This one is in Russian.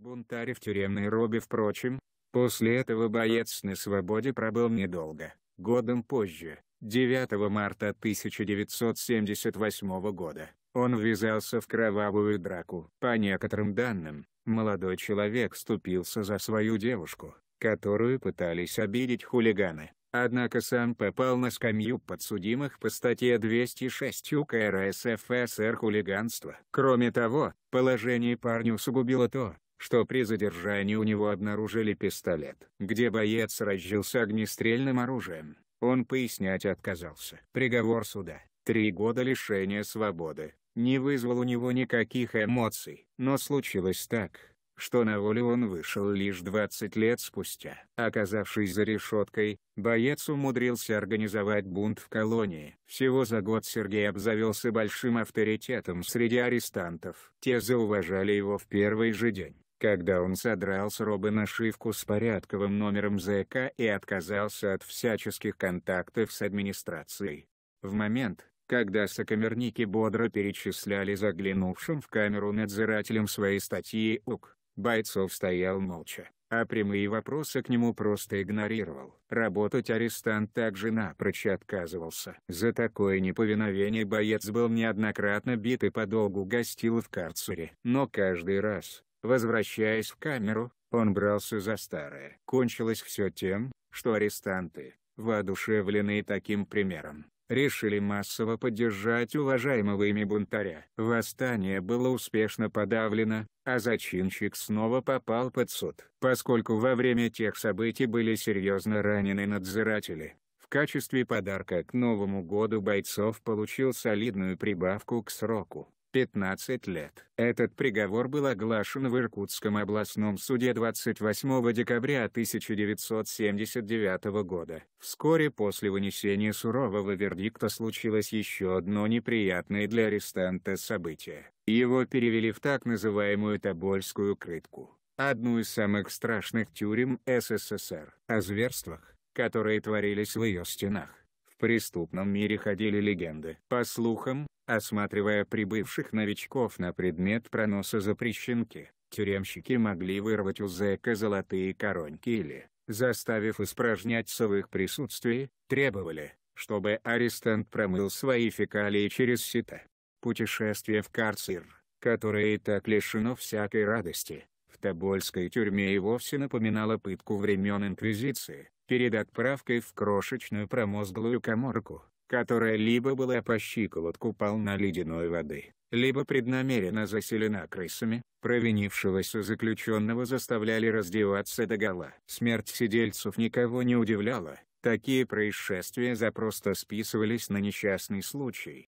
Бунтарь в тюремной робе впрочем, после этого боец на свободе пробыл недолго. Годом позже, 9 марта 1978 года, он ввязался в кровавую драку. По некоторым данным, молодой человек ступился за свою девушку, которую пытались обидеть хулиганы. Однако сам попал на скамью подсудимых по статье 206 УК РСФСР «Хулиганство». Кроме того, положение парня усугубило то, что при задержании у него обнаружили пистолет, где боец разжился огнестрельным оружием. Он пояснять отказался. Приговор суда – три года лишения свободы, не вызвал у него никаких эмоций. Но случилось так, что на волю он вышел лишь 20 лет спустя. Оказавшись за решеткой, боец умудрился организовать бунт в колонии. Всего за год Сергей обзавелся большим авторитетом среди арестантов. Те зауважали его в первый же день когда он содрал с Роба нашивку с порядковым номером ЗК и отказался от всяческих контактов с администрацией. В момент, когда сокамерники бодро перечисляли заглянувшим в камеру надзирателем свои статьи УК, Бойцов стоял молча, а прямые вопросы к нему просто игнорировал. Работать арестант также напрочь отказывался. За такое неповиновение боец был неоднократно бит и подолгу гостил в карцере. Но каждый раз, Возвращаясь в камеру, он брался за старое. Кончилось все тем, что арестанты, воодушевленные таким примером, решили массово поддержать уважаемого ими бунтаря. Восстание было успешно подавлено, а зачинщик снова попал под суд. Поскольку во время тех событий были серьезно ранены надзиратели, в качестве подарка к Новому году бойцов получил солидную прибавку к сроку. 15 лет. Этот приговор был оглашен в Иркутском областном суде 28 декабря 1979 года. Вскоре после вынесения сурового вердикта случилось еще одно неприятное для арестанта событие. Его перевели в так называемую Тобольскую крытку, одну из самых страшных тюрем СССР. О зверствах, которые творились в ее стенах В преступном мире ходили легенды. По слухам, осматривая прибывших новичков на предмет проноса запрещенки. Тюремщики могли вырвать у зэка золотые коронки или, заставив испражняться в их присутствии, требовали, чтобы арестант промыл свои фекалии через сито. Путешествие в карцер, которое и так лишено всякой радости, в Тобольской тюрьме и вовсе напоминало пытку времен Инквизиции, перед отправкой в крошечную промозглую коморку которая либо была по щиколотку полна ледяной воды, либо преднамеренно заселена крысами, провинившегося заключенного заставляли раздеваться догола. Смерть сидельцев никого не удивляла, такие происшествия запросто списывались на несчастный случай,